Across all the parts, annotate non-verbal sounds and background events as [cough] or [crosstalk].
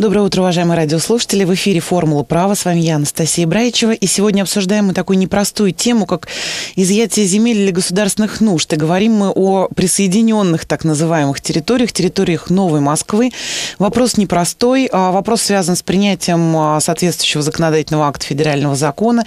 Доброе утро, уважаемые радиослушатели. В эфире «Формула права». С вами я, Анастасия Браичева. И сегодня обсуждаем мы такую непростую тему, как изъятие земель для государственных нужд. И говорим мы о присоединенных так называемых территориях, территориях Новой Москвы. Вопрос непростой. А, вопрос связан с принятием а, соответствующего законодательного акта федерального закона.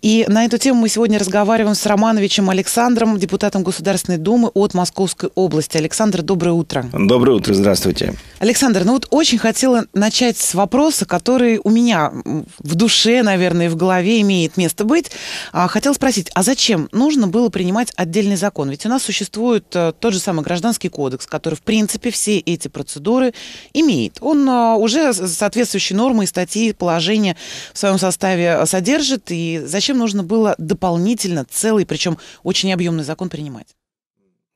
И на эту тему мы сегодня разговариваем с Романовичем Александром, депутатом Государственной Думы от Московской области. Александр, доброе утро. Доброе утро. Здравствуйте. Александр, ну вот очень хотела начать начать с вопроса, который у меня в душе, наверное, в голове имеет место быть. А, хотел спросить, а зачем нужно было принимать отдельный закон? Ведь у нас существует э, тот же самый гражданский кодекс, который, в принципе, все эти процедуры имеет. Он э, уже соответствующие нормы и статьи, положения в своем составе э, содержит. И зачем нужно было дополнительно целый, причем очень объемный закон принимать?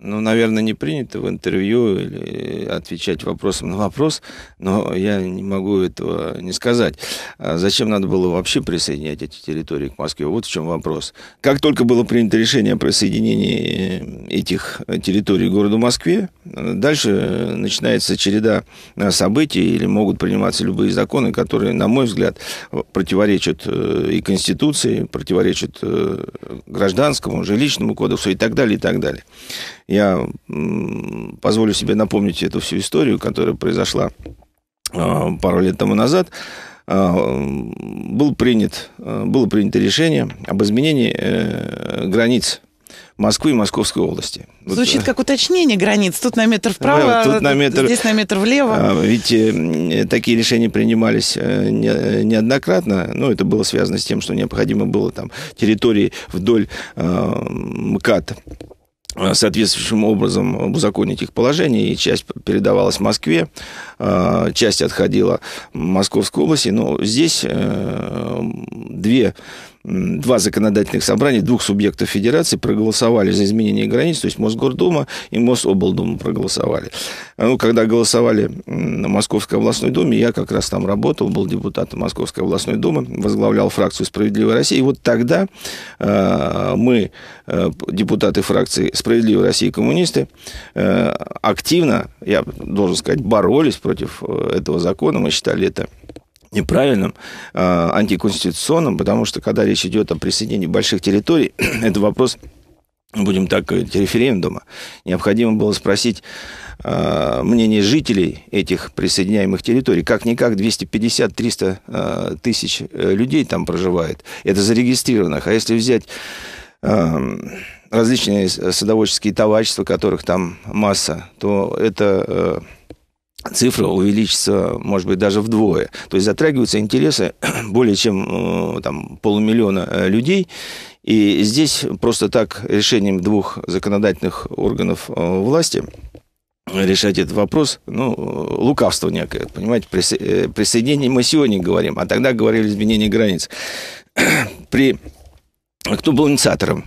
ну, наверное, не принято в интервью или отвечать вопросом на вопрос, но я не могу этого не сказать. А зачем надо было вообще присоединять эти территории к Москве? Вот в чем вопрос. Как только было принято решение о присоединении этих территорий к городу Москве, дальше начинается череда событий или могут приниматься любые законы, которые, на мой взгляд, противоречат э, и Конституции, противоречат э, гражданскому, жилищному кодексу и так далее, и так далее. Я позволю себе напомнить эту всю историю, которая произошла а, пару лет тому назад. А, был принят, а, было принято решение об изменении э, границ Москвы и Московской области. Звучит вот. Э, как уточнение границ. Тут на метр вправо, тут на метр, здесь на метр влево. Ведь э, такие решения принимались неоднократно. Но ну, это было связано с тем, что необходимо было там территории вдоль МКАД Э, соответствующим образом узаконить их положение, и часть передавалась Москве, э, часть отходила Московской области, но здесь э, две два законодательных собрания двух субъектов федерации проголосовали за изменение границ, то есть Мосгордума и Мособлдума проголосовали. А, ну, когда голосовали на Московской областной думе, я как раз там работал, был депутатом Московской областной думы, возглавлял фракцию «Справедливая Россия». И вот тогда а, мы, э, депутаты фракции «Справедливая Россия» и коммунисты, э, активно, я должен сказать, боролись против э, этого закона. Мы считали это неправильным, э, антиконституционным, потому что когда речь идет о присоединении больших территорий, [clears throat] это вопрос, будем так говорить, референдума. Необходимо было спросить э, мнение жителей этих присоединяемых территорий. Как-никак 250-300 э, тысяч людей там проживает. Это зарегистрированных. А если взять различные садоводческие товарищества, которых там масса, то это цифра увеличится, может быть, даже вдвое. То есть затрагиваются интересы [clears throat] более чем э, там, полумиллиона э, людей. И здесь просто так решением двух законодательных органов э, власти решать этот вопрос, ну, лукавство некое, понимаете, присо- присоединение мы сегодня говорим, а тогда говорили изменение границ. [clears throat] При... Кто был инициатором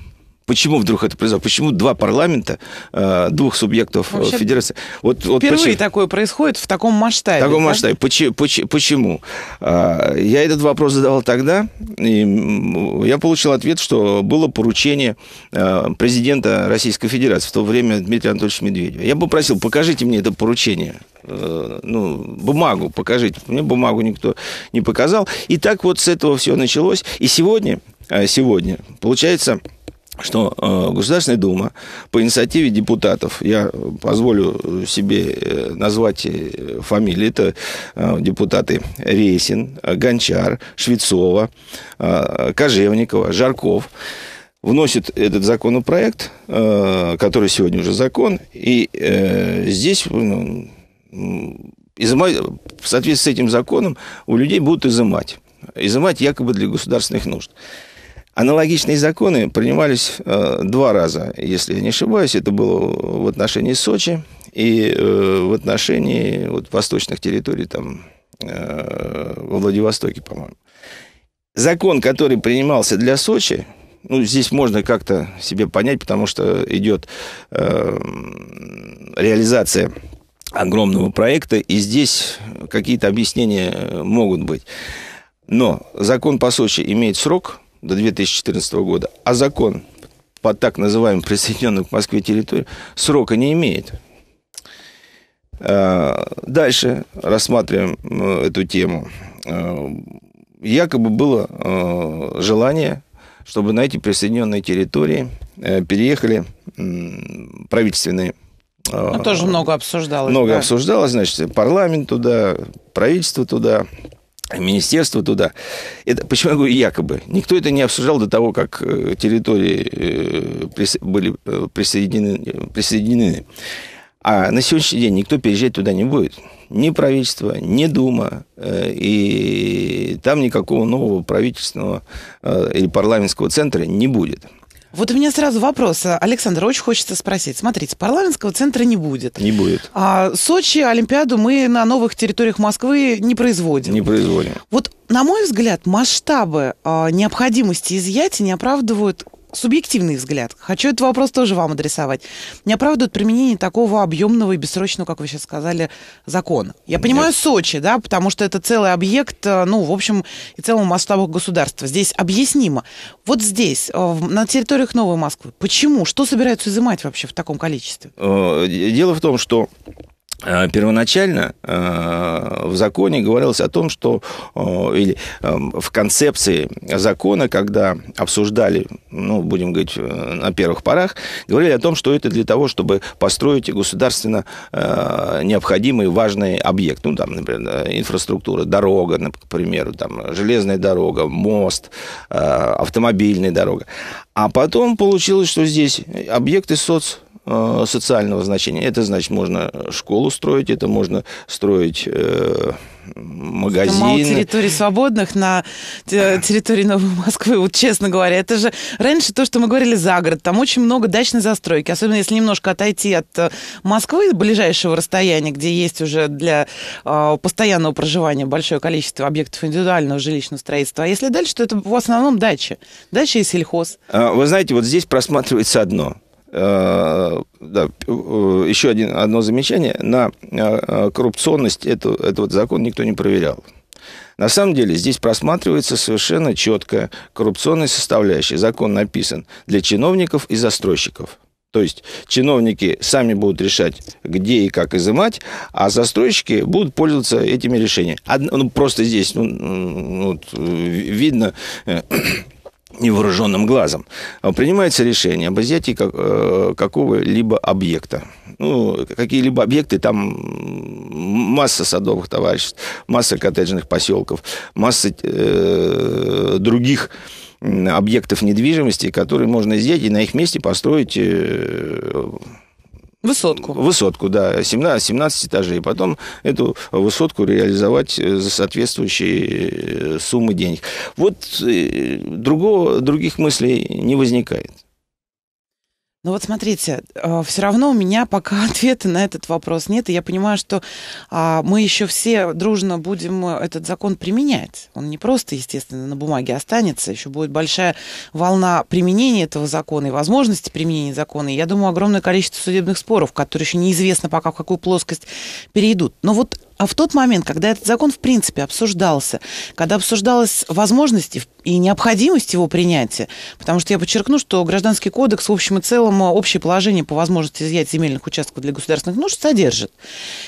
Почему вдруг это произошло? Почему два парламента, э, двух субъектов э, Вообще, федерации? Вот, вот впервые почему? такое происходит в таком масштабе. В таком да? масштабе. Почему? почему? А, я этот вопрос задавал тогда, и я получил ответ, что было поручение э, президента Российской Федерации, в то время Дмитрия Анатольевича Медведева. Я попросил, покажите мне это поручение ну, бумагу покажите. Мне бумагу никто не показал. И так вот с этого все началось. И сегодня, сегодня, получается, что э, Государственная Дума по инициативе депутатов, я позволю себе э, назвать э, фамилии, это депутаты Ресин, Гончар, Швецова, Кожевникова, Жарков, вносит этот законопроект, который сегодня уже закон, и здесь ну, в соответствии с этим законом у людей будут изымать. Изымать якобы для государственных нужд. Аналогичные законы принимались э, два раза, если я не ошибаюсь. Это было в отношении Сочи и э, в отношении вот, восточных территорий, там, э, во Владивостоке, по-моему. Закон, который принимался для Сочи, ну, здесь можно как-то себе понять, потому что идет э, реализация огромного проекта, и здесь какие-то объяснения могут быть. Но закон по Сочи имеет срок – до 2014 года, а закон по так называемым присоединенным к Москве территории срока не имеет. А, дальше рассматриваем э, эту тему. Э, якобы было э, желание, чтобы на эти присоединенные территории переехали правительственные ну, тоже много обсуждалось. Много да? обсуждалось, значит, парламент туда, правительство туда министерство туда. Это, почему я говорю якобы? Никто это не обсуждал до того, как э, территории э, были э, присоединены. присоединены. А на сегодняшний день никто переезжать туда не будет. Ни правительство, ни Дума. И там никакого нового правительственного или парламентского центра не будет. Вот у меня сразу вопрос. Александр, очень хочется спросить. Смотрите, парламентского центра не будет. Не будет. А Сочи, Олимпиаду мы на новых территориях Москвы не производим. Не производим. Вот, на мой взгляд, масштабы а, необходимости изъятия не оправдывают субъективный взгляд. Хочу этот вопрос тоже вам адресовать. Не оправдывают применение такого объемного и бессрочного, как вы сейчас сказали, закона. Я понимаю Сочи, да, потому что это целый объект, э, ну, в общем, и целому масштабу государства. Здесь объяснимо. Вот здесь, э, на территориях Новой Москвы, почему? Что собираются изымать вообще в таком количестве? Э, дело в том, что Э, первоначально э, в законе говорилось о том, что э, или эм, в концепции закона, когда обсуждали, ну, будем говорить, на первых порах, говорили о том, что это для того, чтобы построить государственно необходимый важный объект. Ну, там, например, инфраструктура, дорога, например, там, железная дорога, мост, автомобильная дорога. А потом получилось, что здесь объекты соц Э, социального значения. Это значит, можно школу строить, это можно строить э, магазины. Мало территорий свободных на территории Новой Москвы, вот честно говоря. Это же раньше то, что мы говорили за город, там очень много дачной застройки, особенно если немножко отойти от э, Москвы, ближайшего расстояния, где есть уже для э, постоянного проживания большое количество объектов индивидуального жилищного строительства. А если дальше, то это в основном дачи. Дача и сельхоз. А, вы знаете, вот здесь просматривается одно. Э, да, э, еще один, одно замечание. На э, коррупционность этого, этого закона никто не проверял. На самом деле здесь просматривается совершенно четко коррупционная составляющая. Закон написан для чиновников и застройщиков. То есть чиновники сами будут решать, где и как изымать, а застройщики будут пользоваться этими решениями. Одно, ну, просто здесь ну, вот, видно невооруженным глазом, а принимается решение об изъятии как, э, какого-либо объекта. Ну, какие-либо объекты, там масса садовых товариществ, масса коттеджных поселков, масса э, других объектов недвижимости, которые можно изъять и на их месте построить э, Высотку. Высотку, да, 17, 17 этажей. Потом эту высотку реализовать за соответствующие э, суммы денег. Вот э, другого, других мыслей не возникает. Ну вот смотрите, а, все равно у меня пока [laughs] ответа на этот вопрос нет, и я понимаю, что а, мы еще все дружно будем э, этот закон применять. Он не просто, естественно, на бумаге останется, еще будет большая волна применения этого закона и возможности применения закона. И я думаю, огромное количество судебных споров, которые еще неизвестно пока в какую плоскость перейдут. Но вот а в тот момент, когда этот закон в принципе обсуждался, когда обсуждалась возможность и необходимость его принятия, потому что я подчеркну, что Гражданский кодекс в общем и целом общее положение по возможности изъять земельных участков для государственных нужд содержит.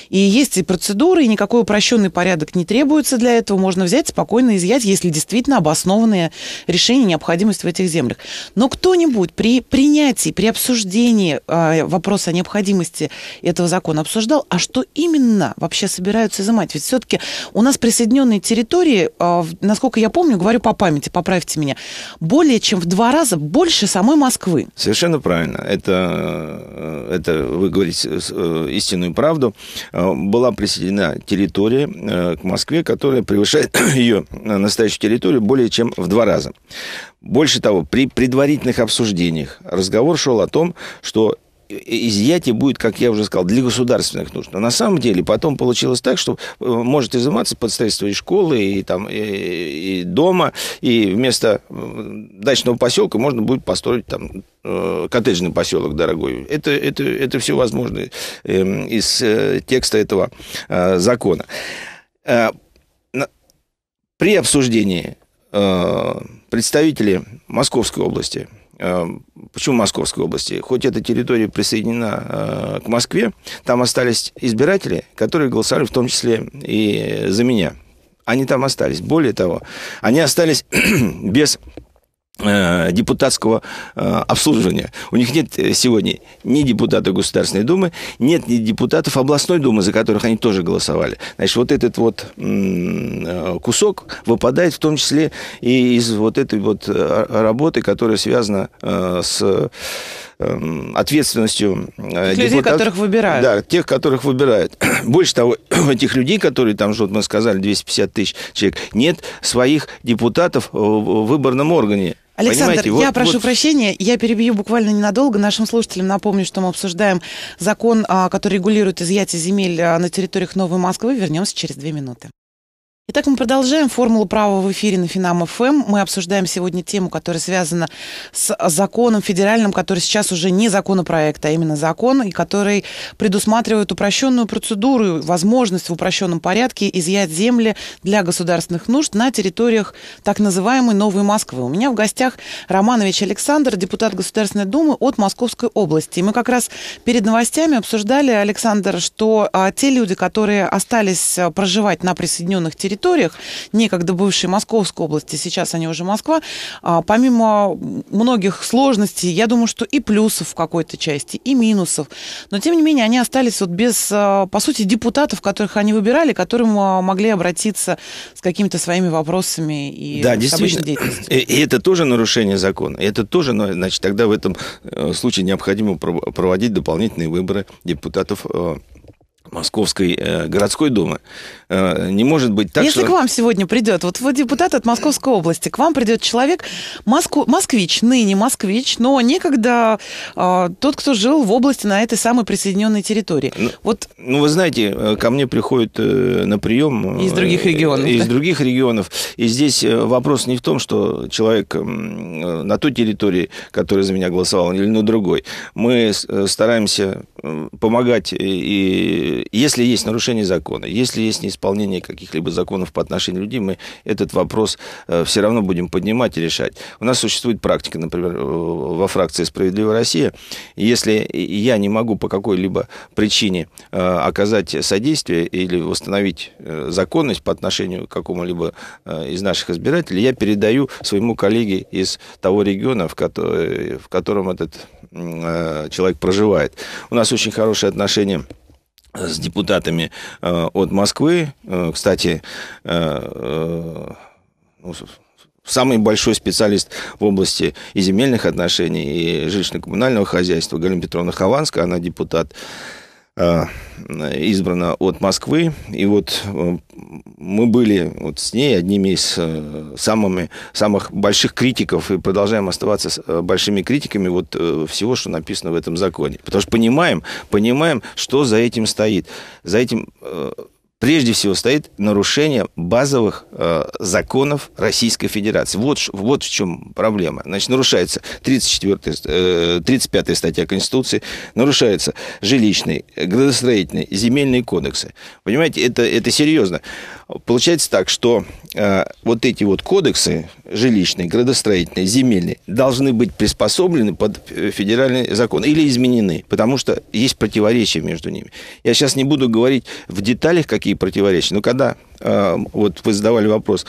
И есть и процедуры, и никакой упрощенный порядок не требуется для этого. Можно взять, спокойно изъять, если действительно обоснованное решение необходимость в этих землях. Но кто-нибудь при принятии, при обсуждении э, вопроса о необходимости этого закона обсуждал, а что именно вообще собирается собираются изымать? Ведь все-таки у нас присоединенные территории, а, насколько я помню, говорю по памяти, поправьте меня, более чем в два раза больше самой Москвы. Совершенно правильно. Это, э, это вы говорите э, истинную правду. Э, была присоединена территория к Москве, которая превышает [coughs] ее настоящую территорию более чем в два раза. Больше того, при предварительных обсуждениях разговор шел о том, что изъятие будет, как я уже сказал, для государственных нужд. Но на самом деле потом получилось так, что э, может изыматься под и школы, и, там, и, и дома, и вместо э, дачного поселка можно будет построить там э, коттеджный поселок дорогой. Это, это, это все возможно эм, из текста этого закона. При обсуждении представители Московской области почему Московской области? Хоть эта территория присоединена э, к Москве, там остались избиратели, которые голосовали в том числе и за меня. Они там остались. Более того, они остались [clears throat] без Э, депутатского э, обслуживания. У них нет э, сегодня ни депутатов Государственной Думы, нет ни депутатов областной Думы, за которых они тоже голосовали. Значит, вот этот вот кусок выпадает в том числе и из вот этой вот работы, которая связана с эм, ответственностью тех депутатов. людей, которых выбирают. Да, тех, которых выбирают. [clears throat] Больше того, [clears throat] этих людей, которые там живут, мы сказали, 250 тысяч человек, нет своих депутатов в выборном органе. Александр, Понимаете, вот, я прошу вот... прощения, я перебью буквально ненадолго. Нашим слушателям напомню, что мы обсуждаем закон, а, который регулирует изъятие земель а, на территориях Новой Москвы. Вернемся через две минуты. Итак, мы продолжаем «Формулу права» в эфире на Финам ФМ. Мы обсуждаем сегодня тему, которая связана с законом федеральным, который сейчас уже не законопроект, а именно закон, и который предусматривает упрощенную процедуру, возможность в упрощенном порядке изъять земли для государственных нужд на территориях так называемой Новой Москвы. У меня в гостях Романович Александр, депутат Государственной Думы от Московской области. И мы как раз перед новостями обсуждали, Александр, что а, те люди, которые остались а, проживать на присоединенных территориях, территориях, некогда бывшей Московской области, сейчас они уже Москва, а, помимо многих сложностей, я думаю, что и плюсов в какой-то части, и минусов, но тем не менее они остались вот без, а, по сути, депутатов, которых они выбирали, к которым а, могли обратиться с какими-то своими вопросами и да, действительно. деятельностью. И это тоже нарушение закона. Это тоже, значит, тогда в этом э, случае необходимо проводить дополнительные выборы депутатов э, Московской э, городской думы. Э, не может быть так, Если что... к вам сегодня придет, вот вы депутат от Московской области, к вам придет человек, Моску... москвич, ныне москвич, но некогда э, тот, кто жил в области на этой самой присоединенной территории. Ну, вот... ну вы знаете, э, ко мне приходят э, на прием... Из других регионов. Э, из других регионов. И здесь э, вопрос не в том, что человек э, на той территории, которая за меня голосовала, или на другой. Мы стараемся помогать, и если есть нарушение закона, если есть неисправность, исполнения каких-либо законов по отношению к людей, мы этот вопрос э, все равно будем поднимать и решать. У нас существует практика, например, э, во фракции «Справедливая Россия». Если я не могу по какой-либо причине э, оказать содействие или восстановить законность по отношению к какому-либо из наших избирателей, я передаю своему коллеге из того региона, в, который, в котором этот человек проживает. У нас очень хорошие отношения с депутатами э, от Москвы. Э, кстати, э, ну, самый большой специалист в области и земельных отношений, и жилищно-коммунального хозяйства Галина Петровна Хованская, она депутат Э, избрана от Москвы. И вот э, мы были вот с ней одними из э, самыми, самых больших критиков и продолжаем оставаться большими критиками вот всего, что написано в этом законе. Потому что понимаем, понимаем, что за этим стоит. За этим прежде всего стоит нарушение базовых э, законов Российской Федерации. Вот, вот в чем проблема. Значит, нарушается 34, э, 35 статья Конституции, нарушается жилищный, градостроительный, земельные кодексы. Понимаете, это, это серьезно. Получается так, что э, вот эти вот кодексы, жилищные, градостроительные, земельные, должны быть приспособлены под э, федеральный закон или изменены, потому что есть противоречия между ними. Я сейчас не буду говорить в деталях, какие противоречия, но когда, э, вот вы задавали вопрос,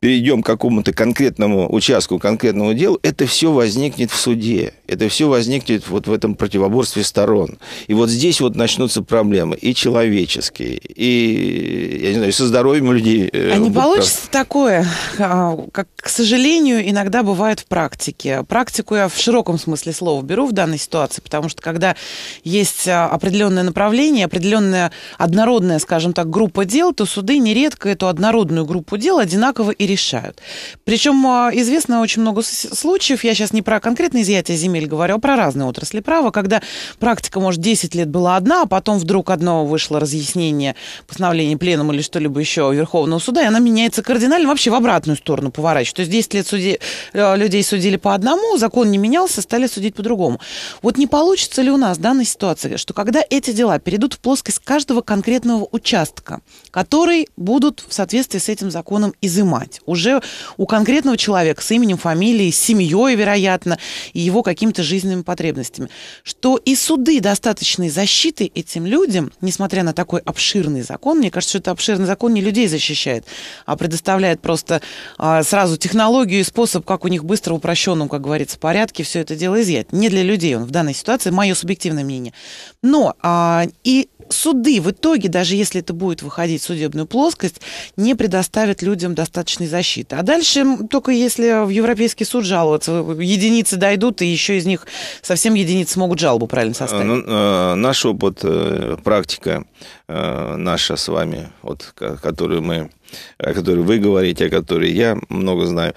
перейдем к какому-то конкретному участку, конкретному делу, это все возникнет в суде. Это все возникнет вот в этом противоборстве сторон. И вот здесь вот начнутся проблемы и человеческие, и, я не знаю, со здоровьем людей. Э, а не получится такое, а, как, к сожалению, иногда бывает в практике. Практику я в широком смысле слова беру в данной ситуации, потому что когда есть а, определенное направление, определенная однородная, скажем так, группа дел, то суды нередко эту однородную группу дел одинаково и решают. Причем а, известно очень много случаев, я сейчас не про конкретное изъятие земель, или говорю про разные отрасли права, когда практика, может, 10 лет была одна, а потом вдруг одно вышло разъяснение, постановление пленума или что-либо еще Верховного суда, и она меняется кардинально, вообще в обратную сторону поворачивает. То есть 10 лет суди... Э, людей судили по одному, закон не менялся, стали судить по-другому. Вот не получится ли у нас в данной ситуации, что когда эти дела перейдут в плоскость каждого конкретного участка, который будут в соответствии с этим законом изымать, уже у конкретного человека с именем, фамилией, с семьей, вероятно, и его каким какими-то жизненными потребностями, что и суды достаточной защиты этим людям, несмотря на такой обширный закон, мне кажется, что это обширный закон не людей защищает, а предоставляет просто а, сразу технологию и способ, как у них быстро, упрощенном, как говорится, порядке все это дело изъять. Не для людей он в данной ситуации, мое субъективное мнение. Но а, и суды в итоге, даже если это будет выходить в судебную плоскость, не предоставят людям достаточной защиты. А дальше только если в Европейский суд жаловаться, единицы дойдут, и еще из них совсем единицы могут жалобу правильно э, составить. Ну, э, наш опыт, э, практика наша с вами, вот, которую мы о которой вы говорите, о которой я много знаю,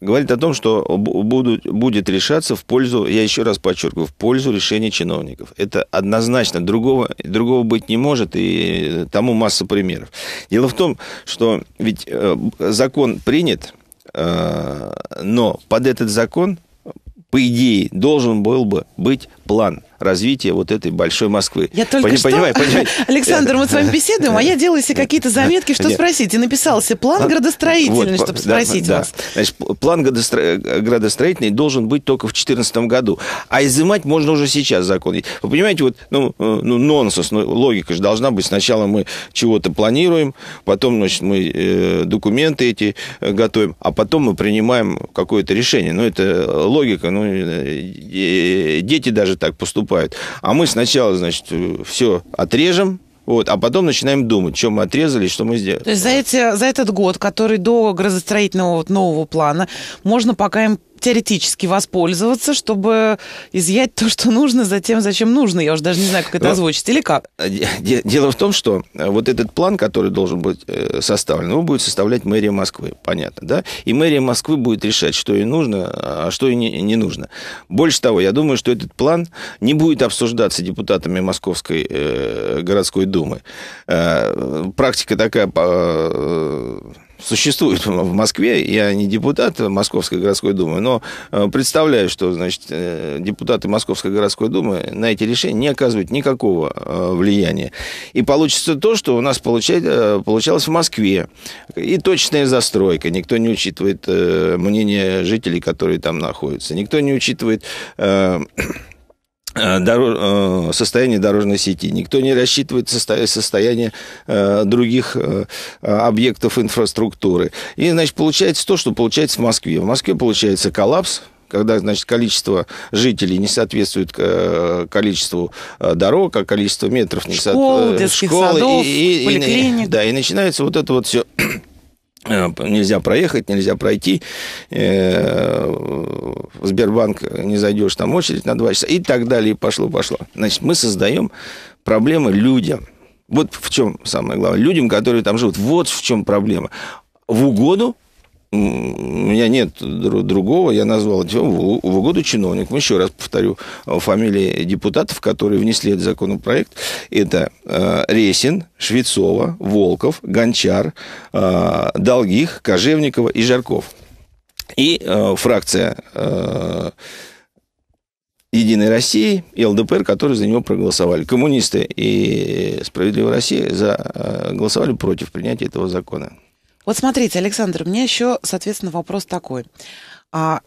говорит о том, что будут, будет решаться в пользу, я еще раз подчеркиваю, в пользу решения чиновников. Это однозначно, другого, другого быть не может, и тому масса примеров. Дело в том, что ведь э, закон принят, э, но под этот закон, по идее, должен был бы быть план – развития вот этой большой Москвы. Я только Пони, что... Понимаю, понимаю. [laughs] Александр, мы с вами беседуем, а я делаю себе какие-то заметки, что спросить. И написал себе план а, градостроительный, вот, чтобы спросить да. вас. Значит, план градостро... градостроительный должен быть только в 2014 году. А изымать можно уже сейчас закон. Вы понимаете, вот ну, э, ну, нонсенс, ну, логика же должна быть. Сначала мы чего-то планируем, потом значит, мы э, документы эти э, готовим, а потом мы принимаем какое-то решение. Ну, это э, логика. Ну, э, дети даже так поступают поступают. А мы сначала, значит, э, все отрежем, вот, а потом начинаем думать, что мы отрезали, что мы сделали. То есть за, эти, за этот год, который до грозостроительного вот нового плана, можно пока им теоретически воспользоваться, чтобы изъять то, что нужно, затем, зачем нужно. Я уже даже не знаю, как это озвучить или как. Э, дело в том, что э, вот этот план, который должен быть э, составлен, его будет составлять мэрия Москвы, понятно, да? И мэрия Москвы будет решать, что ей нужно, а что ей не, нужно. Больше того, я думаю, что этот план не будет обсуждаться депутатами Московской городской думы. практика такая существует [laughs] в Москве. Я не депутат Московской городской думы, но э, представляю, что значит, э, депутаты Московской городской думы на эти решения не оказывают никакого э, влияния. И получится то, что у нас получает, получалось в Москве. И точная застройка. Никто не учитывает мнение жителей, которые там находятся. Никто не учитывает Э, э, состояние дорожной сети. Никто не рассчитывает состо... состояние э, других объектов инфраструктуры. И, значит, получается то, что получается в Москве. В Москве получается коллапс, когда, значит, количество жителей не соответствует количеству дорог, а количество метров не соответствует. Школы, со... детских школы, садов, и, и, И, да, и начинается вот это вот все Э, нельзя проехать, нельзя пройти, э, в Сбербанк не зайдешь, там очередь на два часа и так далее, и пошло-пошло. Значит, мы создаем проблемы людям. Вот в чем самое главное. Людям, которые там живут. Вот в чем проблема. В угоду у меня нет другого, я назвал это в угоду чиновникам. Еще раз повторю, э, фамилии депутатов, которые внесли этот законопроект, это э, Ресин, Швецова, Волков, Гончар, э, Долгих, Кожевникова и Жарков. И фракция Единой России и ЛДПР, которые за него проголосовали. Коммунисты и Справедливая Россия за, голосовали против принятия этого закона. Вот смотрите, Александр, у меня еще, соответственно, вопрос такой. А,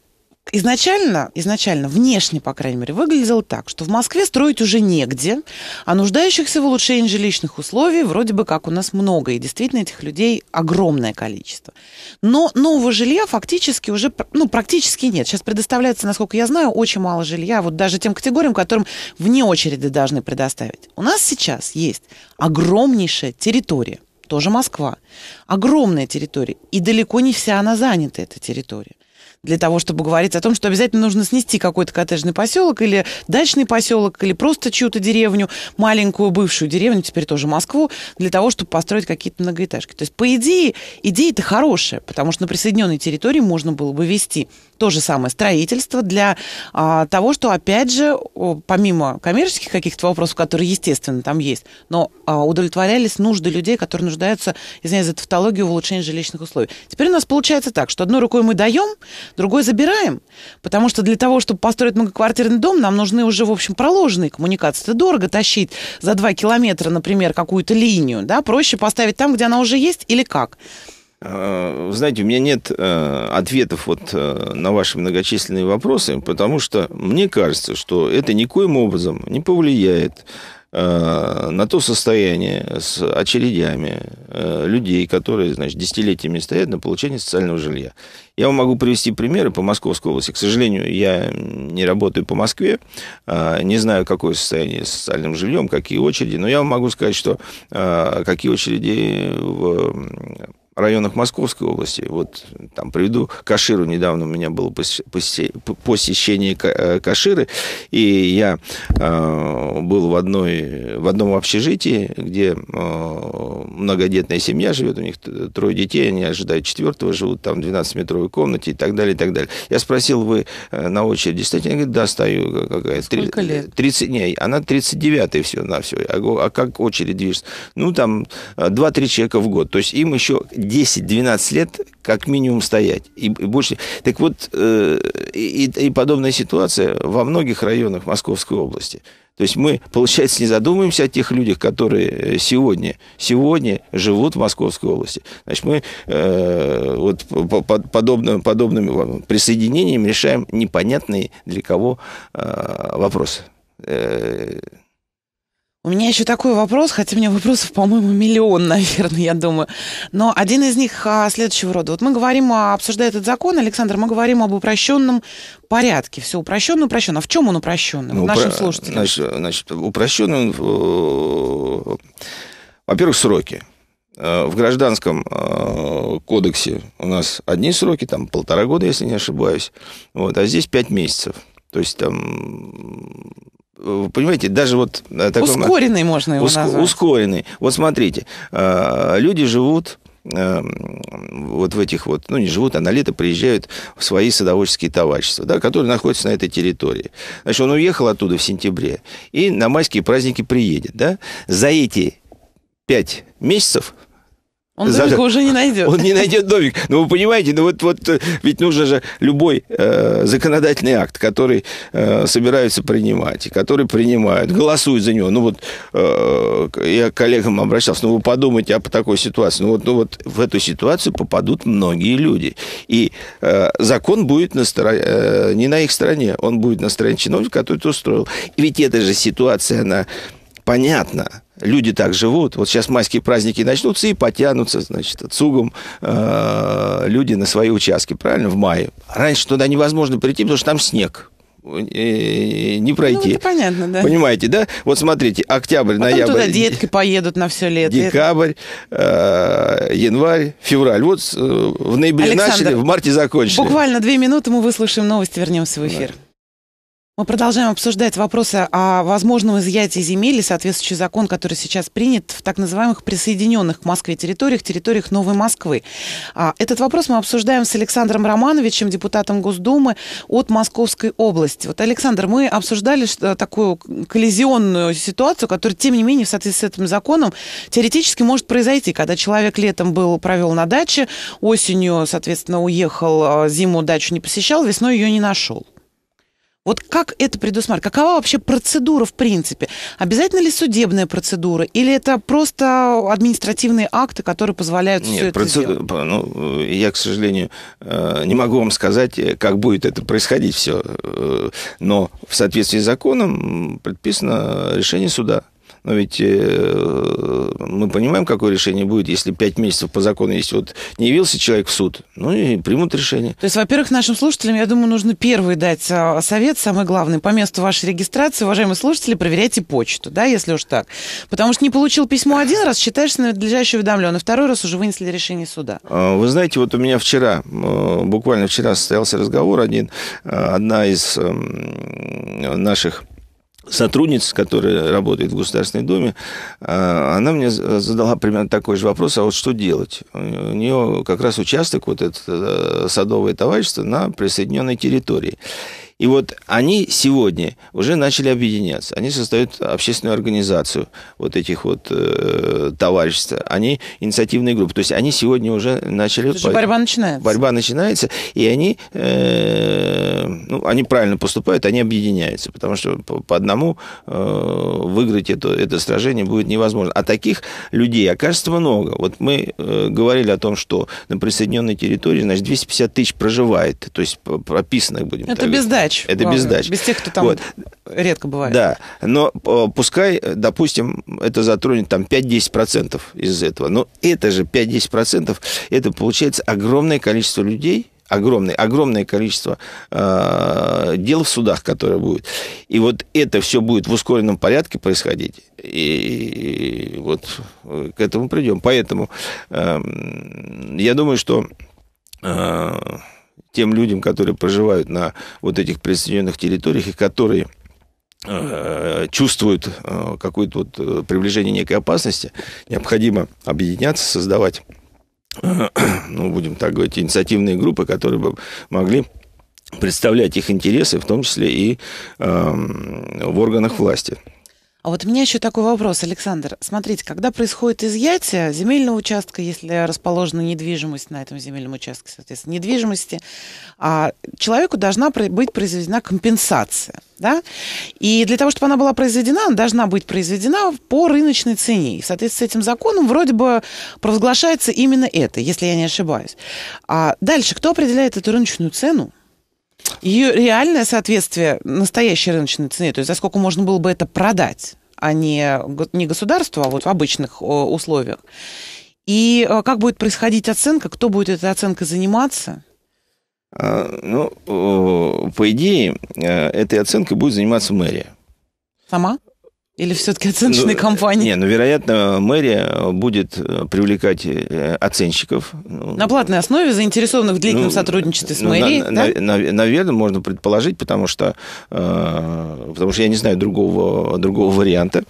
изначально, изначально, внешне, по крайней мере, выглядело так, что в Москве строить уже негде, а нуждающихся в улучшении жилищных условий вроде бы как у нас много, и действительно этих людей огромное количество. Но нового жилья фактически уже, ну, практически нет. Сейчас предоставляется, насколько я знаю, очень мало жилья, вот даже тем категориям, которым вне очереди должны предоставить. У нас сейчас есть огромнейшая территория, тоже Москва. Огромная территория. И далеко не вся она занята, эта территория. Для того, чтобы говорить о том, что обязательно нужно снести какой-то коттеджный поселок или дачный поселок, или просто чью-то деревню, маленькую бывшую деревню, теперь тоже Москву, для того, чтобы построить какие-то многоэтажки. То есть, по идее, идея-то хорошая, потому что на присоединенной территории можно было бы вести то же самое строительство для а, того, что, опять же, помимо коммерческих каких-то вопросов, которые, естественно, там есть, но а, удовлетворялись нужды людей, которые нуждаются, извиняюсь за тавтологию, в улучшении жилищных условий. Теперь у нас получается так, что одной рукой мы даем, другой забираем, потому что для того, чтобы построить многоквартирный дом, нам нужны уже, в общем, проложенные коммуникации. Это дорого тащить за два километра, например, какую-то линию, да, проще поставить там, где она уже есть или как. Э, знаете, у меня нет э, ответов вот э, на ваши многочисленные вопросы, потому что мне кажется, что это никоим образом не повлияет на то состояние с очередями людей, которые, значит, десятилетиями стоят на получение социального жилья. Я вам могу привести примеры по Московской области. К сожалению, я не работаю по Москве, не знаю, какое состояние с социальным жильем, какие очереди, но я вам могу сказать, что какие очереди в районах Московской области. Вот там приведу Каширу. Недавно у меня было посещение э, Каширы, и я э, был в, одной, в одном общежитии, где э, многодетная семья живет, у них трое детей, они ожидают четвертого, живут там в 12-метровой комнате и так далее, и так далее. Я спросил, вы на очереди стоите? Она говорит, да, стою. Какая? Сколько 30, лет? 30, не, она 39-й все на все. А, а как очередь движется? Ну, там 2-3 человека в год. То есть им еще 10-12 лет как минимум стоять. И, и больше. Так вот, э, и, и подобная ситуация во многих районах Московской области. То есть мы, получается, не задумываемся о тех людях, которые э, сегодня, сегодня живут в Московской области. Значит, мы э, вот под, подобным, подобным присоединением решаем непонятные для кого э, вопросы. Э, у меня еще такой вопрос, хотя у меня вопросов, по-моему, миллион, [laughs] наверное, я думаю. Но один из них а, следующего рода. Вот мы говорим, а, обсуждая этот закон, Александр, мы говорим об упрощенном порядке. Все упрощенно, упрощенно. А в чем он упрощенный? Ну, упро... нашим слушателям. Значит, значит упрощенный, э, во-первых, сроки. Э, в гражданском э, кодексе у нас одни сроки, там полтора года, если не ошибаюсь. Вот, а здесь пять месяцев. То есть там понимаете, даже вот... Э, такой, ускоренный можно его уск, назвать. Ускоренный. Вот смотрите, э, люди живут э, вот в этих вот, ну, не живут, а на лето приезжают в свои садоводческие товарищества, да, которые находятся на этой территории. Значит, он уехал оттуда в сентябре и на майские праздники приедет, да. За эти пять месяцев он домика Зато... уже не найдет. Он не найдет домик. Но ну, вы понимаете, ну вот, вот э, ведь нужно же любой э, законодательный акт, который э, собираются принимать, и который принимают, голосуют за него. Ну вот э, я к коллегам обращался, ну вы подумайте а об такой ситуации. Ну вот, ну вот в эту ситуацию попадут многие люди. И э, закон будет на стороне, э, не на их стороне, он будет на стороне чиновника, который это устроил. И ведь эта же ситуация, она понятна Люди так живут. Вот сейчас майские праздники начнутся и потянутся, значит, цугом э, люди на свои участки, правильно, в мае. Раньше туда невозможно прийти, потому что там снег не ну, пройти. Ну, это понятно, да. Понимаете, да? Вот смотрите, октябрь, Потом ноябрь. туда детки поедут на все лето. Декабрь, э, январь, февраль. Вот э, в ноябре Александр, начали, в марте закончили. Буквально две минуты мы выслушаем новости, вернемся в эфир. Да. Мы продолжаем обсуждать вопросы о возможном изъятии земель и соответствующий закон, который сейчас принят в так называемых присоединенных к Москве территориях, территориях Новой Москвы. А, этот вопрос мы обсуждаем с Александром Романовичем, депутатом Госдумы от Московской области. Вот, Александр, мы обсуждали такую коллизионную ситуацию, которая, тем не менее, в соответствии с этим законом теоретически может произойти, когда человек летом был, провел на даче, осенью, соответственно, уехал, а, зиму дачу не посещал, весной ее не нашел. Вот как это предусматривается? Какова вообще процедура в принципе? Обязательно ли судебная процедура? Или это просто административные акты, которые позволяют Нет, все это процеду... сделать? Ну, я, к сожалению, э, не могу вам сказать, э, как будет это происходить все. Э, но в соответствии с законом предписано решение суда. Но ведь э, мы понимаем, какое решение будет, если пять месяцев по закону, есть, вот не явился человек в суд, ну и примут решение. То есть, во-первых, нашим слушателям, я думаю, нужно первый дать а, совет, самый главный, по месту вашей регистрации, уважаемые слушатели, проверяйте почту, да, если уж так. Потому что не получил письмо один раз, считаешься надлежащий уведомлен, а второй раз уже вынесли решение суда. А, вы знаете, вот у меня вчера, э, буквально вчера состоялся разговор один, э, одна из эм, наших сотрудница, которая работает в Государственной Думе, а, она мне задала примерно такой же вопрос, а вот что делать? У нее как раз участок, вот это э, садовое товарищество на присоединенной территории. И вот они сегодня уже начали объединяться. Они создают общественную организацию вот этих вот э, товариществ. Они инициативные группы. То есть они сегодня уже начали... Уже борьба начинается. Борьба начинается, и они, э, ну, они правильно поступают, они объединяются. Потому что по, по одному э, выиграть это, это сражение будет невозможно. А таких людей окажется а много. Вот мы э, говорили о том, что на присоединенной территории, значит, 250 тысяч проживает. То есть прописанных будем. Это бездать дач. Это без дач. Без тех, кто там вот. редко бывает. Да, но э, пускай, допустим, это затронет там 5-10% из этого. Но это же 5-10%, это получается огромное количество людей, огромное, огромное количество э, дел в судах, которые будут. И вот это все будет в ускоренном порядке происходить. И, и вот э, к этому придем. Поэтому э, я думаю, что э, тем людям, которые проживают на вот этих присоединенных территориях и которые э, чувствуют э, какое-то вот э, приближение некой опасности, необходимо объединяться, создавать, [clears throat] ну, будем так говорить, инициативные группы, которые бы могли представлять их интересы, в том числе и эм, в органах власти. А вот у меня еще такой вопрос, Александр. Смотрите, когда происходит изъятие земельного участка, если расположена недвижимость на этом земельном участке, соответственно, недвижимости, а человеку должна быть произведена компенсация. Да? И для того, чтобы она была произведена, она должна быть произведена по рыночной цене. И в соответствии с этим законом вроде бы провозглашается именно это, если я не ошибаюсь. А дальше, кто определяет эту рыночную цену? Ее реальное соответствие настоящей рыночной цене, то есть за сколько можно было бы это продать, а не, не государству, а вот в обычных условиях. И э, как будет происходить оценка, кто будет этой оценкой заниматься? А, ну, по идее, э, этой оценкой будет заниматься мэрия. Сама? Или все-таки оценочные ну, компании? Не, ну, вероятно, мэрия будет э, привлекать э, оценщиков. Ну, на платной основе, заинтересованных в длительном ну, сотрудничестве с ну, мэрией? На, да? на, на, наверное, можно предположить, потому что, э, потому что я не знаю другого, другого варианта.